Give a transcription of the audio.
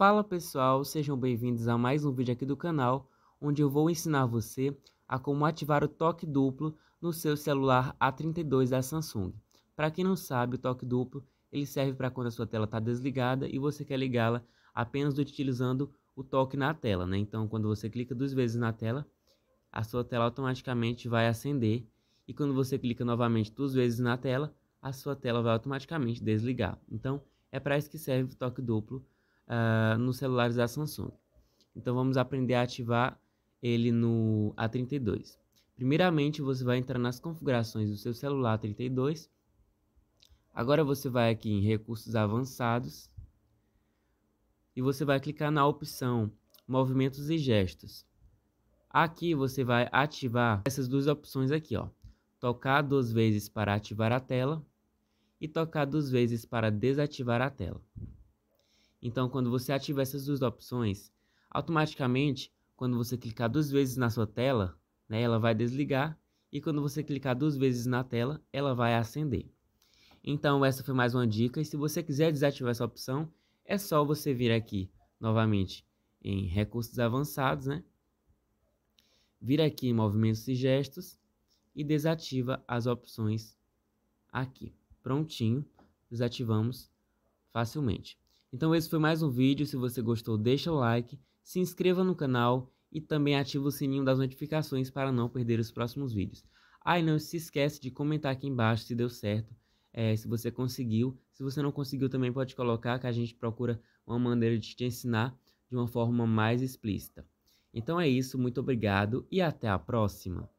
Fala pessoal, sejam bem-vindos a mais um vídeo aqui do canal, onde eu vou ensinar você a como ativar o toque duplo no seu celular A32 da Samsung. Para quem não sabe, o toque duplo ele serve para quando a sua tela está desligada e você quer ligá-la apenas utilizando o toque na tela, né? Então, quando você clica duas vezes na tela, a sua tela automaticamente vai acender e quando você clica novamente duas vezes na tela, a sua tela vai automaticamente desligar. Então, é para isso que serve o toque duplo uh, ah, nos celulares da Samsung. Então vamos aprender a ativar ele no A32. Primeiramente, você vai entrar nas configurações do seu celular A32. Agora você vai aqui em recursos avançados e você vai clicar na opção movimentos e gestos. Aqui você vai ativar essas duas opções aqui, ó. Tocar duas vezes para ativar a tela e tocar duas vezes para desativar a tela. Então, quando você ativar essas duas opções, automaticamente, quando você clicar duas vezes na sua tela, né, ela vai desligar e quando você clicar duas vezes na tela, ela vai acender. Então, essa foi mais uma dica e se você quiser desativar essa opção, é só você vir aqui novamente em recursos avançados, né? Vir aqui em movimentos e gestos e desativa as opções aqui. Prontinho, desativamos facilmente. Então esse foi mais um vídeo, se você gostou deixa o like, se inscreva no canal e também ativa o sininho das notificações para não perder os próximos vídeos. Ah, e não se esquece de comentar aqui embaixo se deu certo, é, se você conseguiu. Se você não conseguiu também pode colocar que a gente procura uma maneira de te ensinar de uma forma mais explícita. Então é isso, muito obrigado e até a próxima!